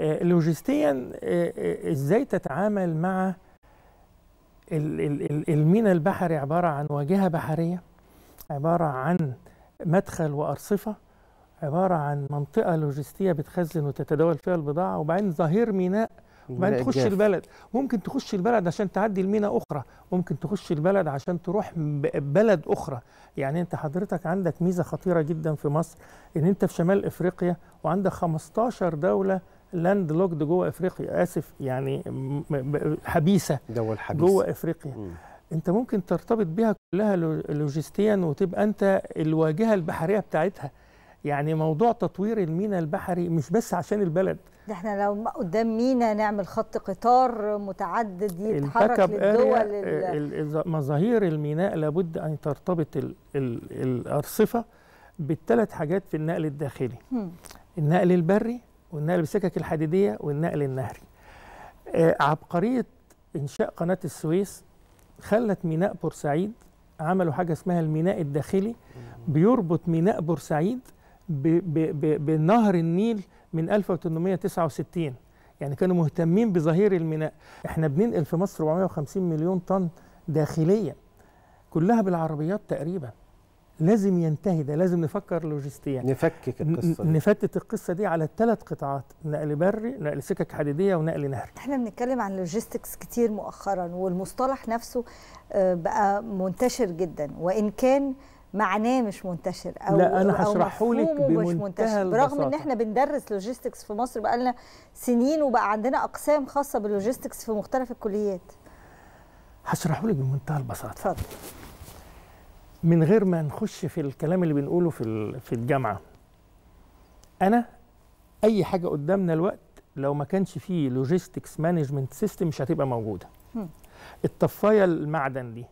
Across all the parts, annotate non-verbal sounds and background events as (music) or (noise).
آه، لوجستيا آه، آه، ازاي تتعامل مع الميناء البحري عبارة عن واجهة بحرية عبارة عن مدخل وأرصفة عبارة عن منطقة لوجستية بتخزن وتتداول فيها البضاعة وبعدين ظهير ميناء وبعدين تخش جاف. البلد ممكن تخش البلد عشان تعدي الميناء أخرى ممكن تخش البلد عشان تروح بلد أخرى يعني أنت حضرتك عندك ميزة خطيرة جدا في مصر إن أنت في شمال إفريقيا وعندك 15 دولة لاند لوكد جوه افريقيا اسف يعني حبيسه دول حبيسه جوه افريقيا م. انت ممكن ترتبط بيها كلها لوجستيا وتبقى انت الواجهه البحريه بتاعتها يعني موضوع تطوير المينا البحري مش بس عشان البلد ده احنا لو قدام مينا نعمل خط قطار متعدد يتحرك للدول آه، مظاهير الميناء لابد ان ترتبط ال ال الارصفه بالثلاث حاجات في النقل الداخلي م. النقل البري والنقل بالسكك الحديدية والنقل النهري آه، عبقرية إنشاء قناة السويس خلت ميناء بورسعيد عملوا حاجة اسمها الميناء الداخلي بيربط ميناء بورسعيد بنهر النيل من 1869 يعني كانوا مهتمين بظهير الميناء احنا بننقل في مصر 450 مليون طن داخليا كلها بالعربيات تقريبا لازم ينتهي ده لازم نفكر لوجستيا نفكك القصه دي. نفتت القصه دي على ثلاث قطاعات نقل بري نقل سكك حديديه ونقل نهري احنا بنتكلم عن لوجيستكس كتير مؤخرا والمصطلح نفسه آه، بقى منتشر جدا وان كان معناه مش منتشر او لا انا هشرحه لك بمنتهى منتشر برغم ان احنا بندرس لوجيستكس في مصر بقى لنا سنين وبقى عندنا اقسام خاصه باللوجيستكس في مختلف الكليات هشرحه لك بمنتهى البساطه اتفضل من غير ما نخش في الكلام اللي بنقوله في في الجامعه انا اي حاجه قدامنا الوقت لو ما كانش فيه لوجيستكس مانجمنت سيستم مش هتبقى موجوده الطفايه المعدن دي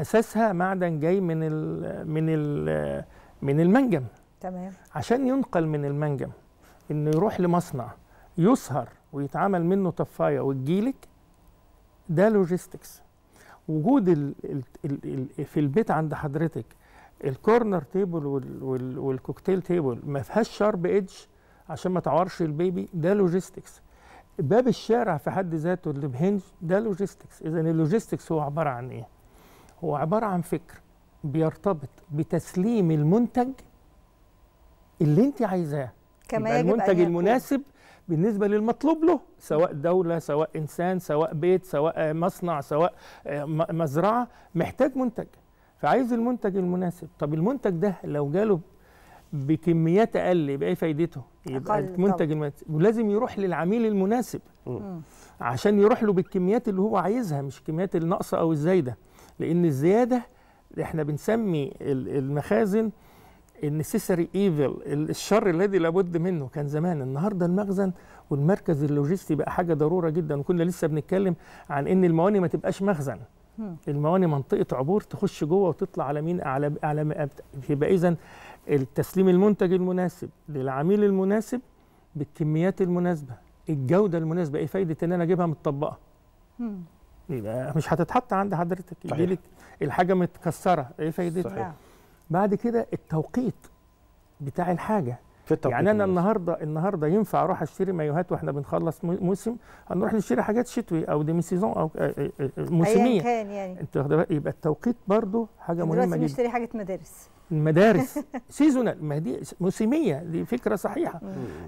اساسها معدن جاي من الـ من الـ من المنجم تمام عشان ينقل من المنجم انه يروح لمصنع يصهر ويتعمل منه طفايه وتجيلك ده لوجيستكس وجود الـ الـ الـ الـ في البيت عند حضرتك الكورنر تيبل والكوكتيل تيبل ما فيهاش شارب ايدج عشان ما تعورش البيبي ده لوجيستكس باب الشارع في حد ذاته اللي بهنج ده لوجيستكس اذا اللوجيستكس هو عباره عن ايه هو عباره عن فكر بيرتبط بتسليم المنتج اللي انت عايزاه كما يجب المنتج المناسب يكون. بالنسبه للمطلوب له سواء دوله سواء انسان سواء بيت سواء مصنع سواء آه، مزرعه محتاج منتج فعايز المنتج المناسب طب المنتج ده لو جاله بكميات اقل يبقى ايه فايدته يبقى المنتج المناسب ولازم يروح للعميل المناسب م. عشان يروح له بالكميات اللي هو عايزها مش الكميات الناقصه او الزايده لان الزياده احنا بنسمي المخازن النسيسري ايفل الشر الذي لابد منه كان زمان النهارده المخزن والمركز اللوجستي بقى حاجه ضروره جدا وكنا لسه بنتكلم عن ان المواني ما تبقاش مخزن المواني منطقه عبور تخش جوه وتطلع على مين على على يبقى اذا التسليم المنتج المناسب للعميل المناسب بالكميات المناسبه الجوده المناسبه ايه فايده ان انا اجيبها متطبقه يبقى مش هتتحط عند حضرتك يجيلك الحاجه متكسره ايه فايدتها بعد كده التوقيت بتاع الحاجه في التوقيت يعني انا النهارده النهارده ينفع اروح اشتري مايوهات واحنا بنخلص موسم هنروح نشتري حاجات شتوي او ديمي سيزون او موسميه ايا كان يعني انت يبقى التوقيت برضو حاجه مهمه جدا نشتري حاجه مدارس المدارس سيزونال (laughs) ما دي موسميه دي فكره صحيحه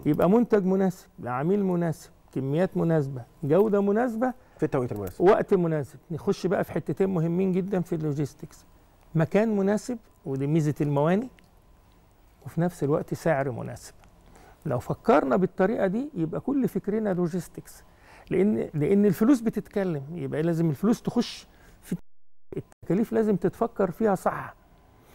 يبقى منتج مناسب لعميل مناسب كميات مناسبه جوده مناسبه في التوقيت المناسب وقت مناسب نخش بقى في حتتين مهمين جدا في اللوجيستكس مكان مناسب ودي ميزه المواني وفي نفس الوقت سعر مناسب لو فكرنا بالطريقه دي يبقى كل فكرنا لوجيستكس لان لان الفلوس بتتكلم يبقى لازم الفلوس تخش في التكاليف لازم تتفكر فيها صح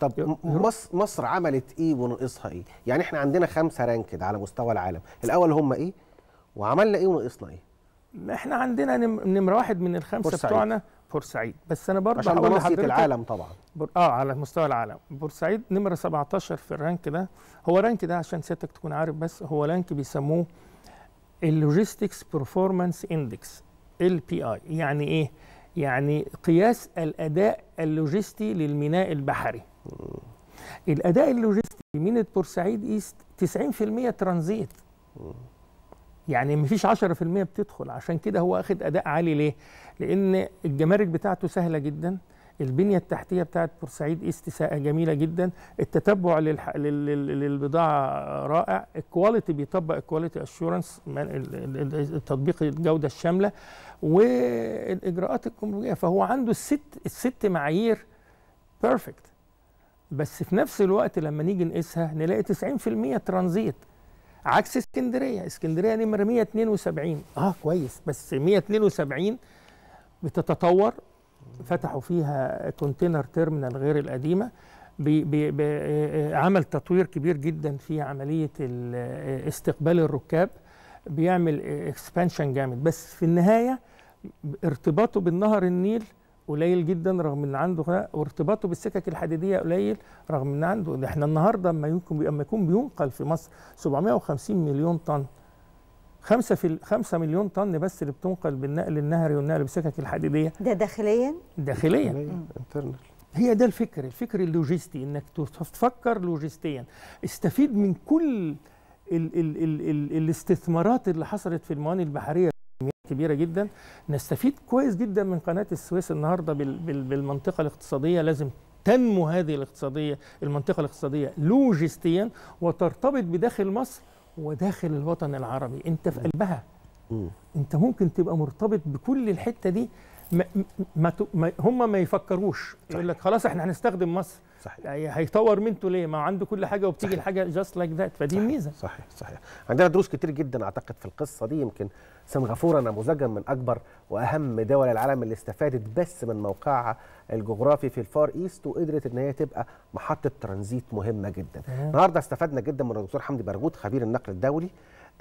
طب مصر مصر عملت ايه وناقصها ايه؟ يعني احنا عندنا خمسه رانكد على مستوى العالم، الاول هم ايه؟ وعملنا ايه وناقصنا ايه؟ احنا عندنا نمره واحد من الخمسه بتوعنا بورسعيد بس انا برضه عشان اول العالم طبعا بر... اه على مستوى العالم بورسعيد نمره 17 في الرانك ده هو رانك ده عشان سيادتك تكون عارف بس هو رانك بيسموه اللوجيستكس برفورمانس اندكس ال بي اي يعني ايه يعني قياس الاداء اللوجستي للميناء البحري الاداء اللوجستي لميناء بورسعيد ايست 90% ترانزيت يعني مفيش 10% بتدخل عشان كده هو اخد اداء عالي ليه؟ لان الجمارك بتاعته سهله جدا البنية التحتية بتاعت بورسعيد إيست جميلة جدا التتبع للح... لل... للبضاعة رائع الكواليتي بيطبق الكواليتي اشورنس تطبيق الجودة الشاملة والإجراءات الجمركية فهو عنده الست الست معايير بيرفكت بس في نفس الوقت لما نيجي نقيسها نلاقي 90% ترانزيت عكس اسكندريه اسكندريه نمره 172 اه كويس بس 172 بتتطور فتحوا فيها كونتينر تيرمينال غير القديمه بي بي بي آه، عمل تطوير كبير جدا في عمليه آه، استقبال الركاب بيعمل اكسبانشن آه، جامد بس في النهايه ارتباطه بالنهر النيل قليل جدا رغم ان عنده وارتباطه بالسكك الحديديه قليل رغم ان عنده ده احنا النهارده اما يكون اما يكون بينقل في مصر 750 مليون طن 5 في 5 مليون طن بس اللي بتنقل بالنقل النهري والنقل بالسكك الحديديه ده داخليا داخليا انترنال هي ده الفكر الفكر اللوجستي انك تفكر لوجستيا استفيد من كل الـ ال ال ال الاستثمارات اللي حصلت في الموانئ البحريه كبيره جدا نستفيد كويس جدا من قناه السويس النهارده بالمنطقه الاقتصاديه لازم تنمو هذه الاقتصاديه المنطقه الاقتصاديه لوجستيا وترتبط بداخل مصر وداخل الوطن العربي انت في قلبها انت ممكن تبقى مرتبط بكل الحته دي ما ما هم ما يفكروش يقول لك خلاص احنا هنستخدم مصر صحيح يعني هيطور منته ليه ما عنده كل حاجه وبتيجي صحيح. الحاجه جاست لايك ذات فدي صحيح. ميزه صحيح صحيح عندنا دروس كتير جدا اعتقد في القصه دي يمكن سنغافوره نموذجا من اكبر واهم دول العالم اللي استفادت بس من موقعها الجغرافي في الفار ايست وقدرت ان هي تبقى محطه ترانزيت مهمه جدا النهارده استفدنا جدا من الدكتور حمدي برغوت خبير النقل الدولي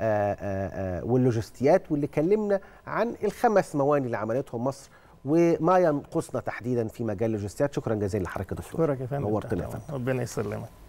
آه، آه، آه، واللوجستيات واللي كلمنا عن الخمس مواني اللي عملتهم مصر وما ينقصنا تحديدا في مجال اللوجستيات شكرا جزيلا لحضرتك يا دكتور شكرا يا فندم نورتنا ربنا يسلمك